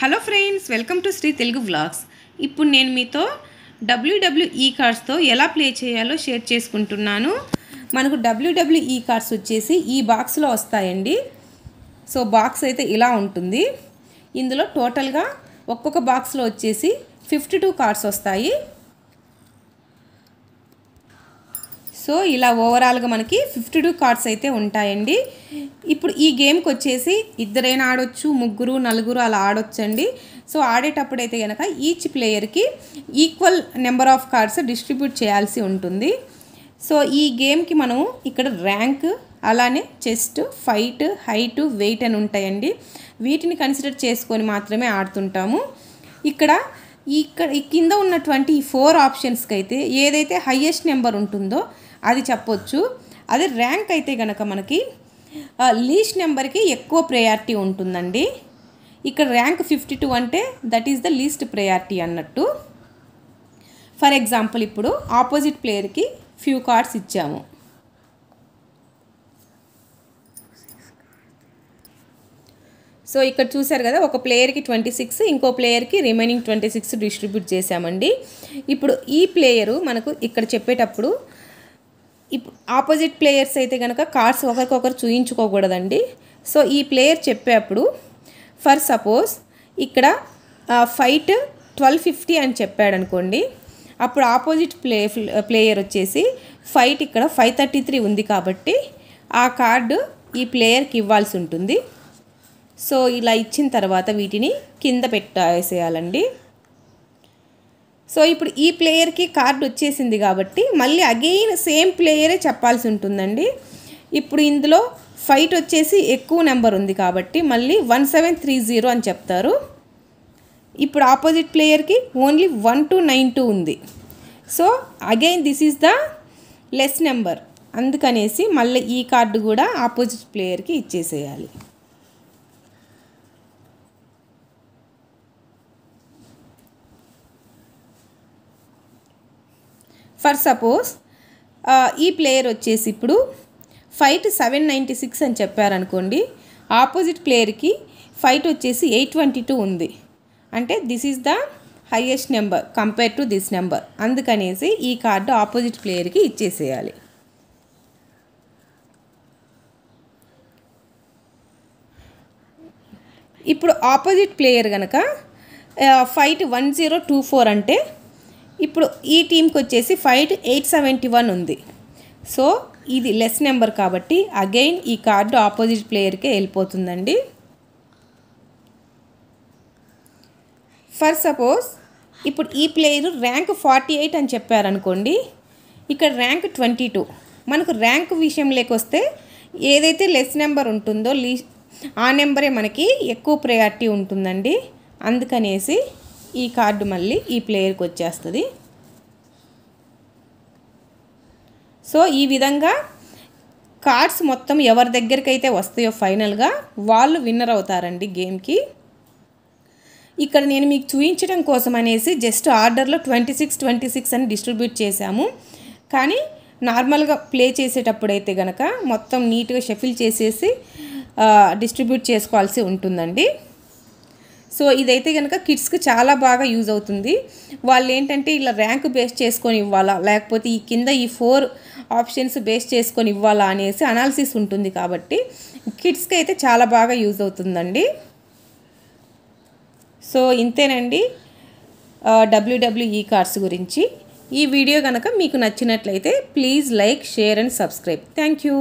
hello friends welcome to Shri Telugu vlogs ఇప్పుడు నేను మీతో డబ్ల్యూడబ్ల్యూఈ కార్డ్స్తో e ఎలా ప్లే చేయాలో షేర్ చేసుకుంటున్నాను మనకు డబ్ల్యూడబ్ల్యూఈ కార్డ్స్ e వచ్చేసి ఈ బాక్స్లో వస్తాయండి సో బాక్స్ అయితే ఇలా ఉంటుంది ఇందులో టోటల్గా ఒక్కొక్క బాక్స్లో వచ్చేసి ఫిఫ్టీ టూ కార్డ్స్ వస్తాయి సో ఇలా ఓవరాల్గా మనకి ఫిఫ్టీ టూ కార్డ్స్ అయితే ఉంటాయండి ఇప్పుడు ఈ గేమ్కి వచ్చేసి ఇద్దరైనా ఆడొచ్చు ముగ్గురు నలుగురు అలా ఆడొచ్చండి సో ఆడేటప్పుడు అయితే కనుక ఈచ్ ప్లేయర్కి equal number of cards distribute చేయాల్సి ఉంటుంది సో ఈ గేమ్కి మనము ఇక్కడ ర్యాంక్ అలానే చెస్ట్ ఫైట్ హైట్ వెయిట్ అని ఉంటాయండి వీటిని కన్సిడర్ చేసుకొని మాత్రమే ఆడుతుంటాము ఇక్కడ ఇక్కడ కింద ఉన్నటువంటి ఫోర్ ఆప్షన్స్కి అయితే ఏదైతే హయ్యెస్ట్ నెంబర్ ఉంటుందో అది చెప్పొచ్చు అదే ర్యాంక్ అయితే కనుక మనకి లీస్ట్ నెంబర్కి ఎక్కువ ప్రయారిటీ ఉంటుందండి ఇక్కడ ర్యాంక్ ఫిఫ్టీ టూ అంటే that is the least priority అన్నట్టు ఫర్ ఎగ్జాంపుల్ ఇప్పుడు ఆపోజిట్ ప్లేయర్కి ఫ్యూ కార్డ్స్ ఇచ్చాము సో ఇక్కడ చూశారు కదా ఒక ప్లేయర్కి ట్వంటీ సిక్స్ ఇంకో ప్లేయర్కి రిమైనింగ్ ట్వంటీ సిక్స్ డిస్ట్రిబ్యూట్ చేశామండి ఇప్పుడు ఈ ప్లేయరు మనకు ఇక్కడ చెప్పేటప్పుడు ఇప్పుడు ఆపోజిట్ ప్లేయర్స్ అయితే కనుక కార్డ్స్ ఒకరికొకరు చూయించుకోకూడదండి సో ఈ ప్లేయర్ చెప్పేప్పుడు ఫర్ సపోజ్ ఇక్కడ ఫైట్ ట్వెల్వ్ ఫిఫ్టీ అని చెప్పాడు అనుకోండి అప్పుడు ఆపోజిట్ ప్లే ప్లేయర్ వచ్చేసి ఫైట్ ఇక్కడ ఫైవ్ థర్టీ త్రీ ఉంది కాబట్టి ఆ కార్డు ఈ ప్లేయర్కి ఇవ్వాల్సి ఉంటుంది సో ఇలా ఇచ్చిన తర్వాత వీటిని కింద పెట్టేసేయాలండి సో ఇప్పుడు ఈ ప్లేయర్కి కార్డు వచ్చేసింది కాబట్టి మళ్ళీ అగెయిన్ సేమ్ ప్లేయరే చెప్పాల్సి ఉంటుందండి ఇప్పుడు ఇందులో ఫైట్ వచ్చేసి ఎక్కువ నెంబర్ ఉంది కాబట్టి మళ్ళీ వన్ సెవెన్ త్రీ జీరో అని చెప్తారు ఇప్పుడు ఆపోజిట్ ప్లేయర్కి only one two nine two ఉంది so again this is the less number అందుకనేసి మళ్ళీ ఈ కార్డు కూడా ఆపోజిట్ ప్లేయర్కి ఇచ్చేసేయాలి ఫర్ సపోజ్ ఈ ప్లేయర్ వచ్చేసి ఇప్పుడు ఫైట్ సెవెన్ నైంటీ సిక్స్ అని చెప్పారనుకోండి ఆపోజిట్ ప్లేయర్కి ఫైట్ వచ్చేసి ఎయిట్ ట్వంటీ టూ ఉంది అంటే this is the highest number compare to this number అందుకనేసి ఈ కార్డు ఆపోజిట్ ప్లేయర్కి ఇచ్చేసేయాలి ఇప్పుడు ఆపోజిట్ ప్లేయర్ కనుక fight one zero two four అంటే ఇప్పుడు ఈ టీంకి వచ్చేసి ఫైవ్ ఎయిట్ సెవెంటీ వన్ ఉంది సో ఇది లెస్ నెంబర్ కాబట్టి అగైన్ ఈ కార్డు ఆపోజిట్ ప్లేయర్కే వెళ్ళిపోతుందండి ఫర్ సపోజ్ ఇప్పుడు ఈ ప్లేయర్ ర్యాంక్ ఫార్టీ ఎయిట్ అని చెప్పారనుకోండి ఇక్కడ ర్యాంక్ ట్వంటీ టూ మనకు ర్యాంక్ విషయం లేకొస్తే ఏదైతే లెస్ నెంబర్ ఉంటుందో లీ ఆ నెంబరే మనకి ఎక్కువ ప్రయారిటీ ఉంటుందండి అందుకనేసి ఈ కార్డు మళ్ళీ ఈ ప్లేయర్కి వచ్చేస్తుంది సో ఈ విధంగా కార్డ్స్ మొత్తం ఎవరి దగ్గరికి అయితే వస్తాయో ఫైనల్గా వాళ్ళు విన్నర్ అవుతారండి గేమ్కి ఇక్కడ నేను మీకు చూపించడం కోసం అనేసి జస్ట్ ఆర్డర్లో ట్వంటీ సిక్స్ ట్వంటీ సిక్స్ అని డిస్ట్రిబ్యూట్ చేశాము కానీ నార్మల్గా ప్లే చేసేటప్పుడైతే కనుక మొత్తం నీట్గా షఫిల్ చేసేసి డిస్ట్రిబ్యూట్ చేసుకోవాల్సి ఉంటుందండి సో ఇదైతే కనుక కిడ్స్కి చాలా బాగా యూజ్ అవుతుంది వాళ్ళు ఏంటంటే ఇలా ర్యాంక్ బేస్ చేసుకొని ఇవ్వాలా లేకపోతే ఈ కింద ఈ ఫోర్ ఆప్షన్స్ బేస్ చేసుకొని ఇవ్వాలా అనేసి అనాలిసిస్ ఉంటుంది కాబట్టి కిడ్స్కి అయితే చాలా బాగా యూజ్ అవుతుందండి సో ఇంతేనండి డబ్ల్యూడబ్ల్యూఈ కార్డ్స్ గురించి ఈ వీడియో కనుక మీకు నచ్చినట్లయితే please like share and subscribe thank you